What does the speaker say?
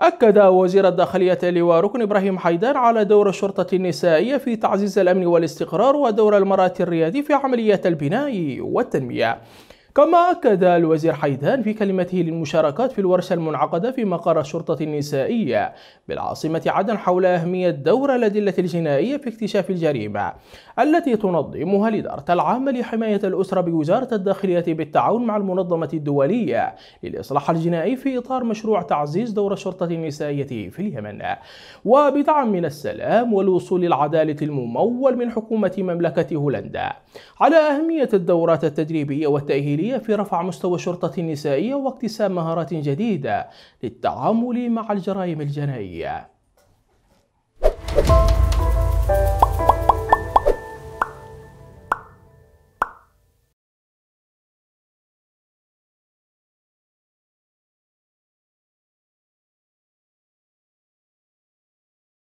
أكد وزير الداخلية اللواء ركن إبراهيم حيدان على دور الشرطة النسائية في تعزيز الأمن والاستقرار ودور المرأة الريادي في عمليات البناء والتنمية كما أكد الوزير حيدان في كلمته للمشاركات في الورشة المنعقدة في مقر الشرطة النسائية بالعاصمة عدن حول أهمية دور الأدلة الجنائية في اكتشاف الجريمة التي تنظمها الإدارة العامة لحماية الأسرة بوزارة الداخلية بالتعاون مع المنظمة الدولية للإصلاح الجنائي في إطار مشروع تعزيز دور الشرطة النسائية في اليمن وبدعم من السلام والوصول للعدالة الممول من حكومة مملكة هولندا على أهمية الدورات التدريبية والتأهيلية الدولية في رفع مستوى الشرطة النسائية واكتساب مهارات جديدة للتعامل مع الجرائم الجنائية.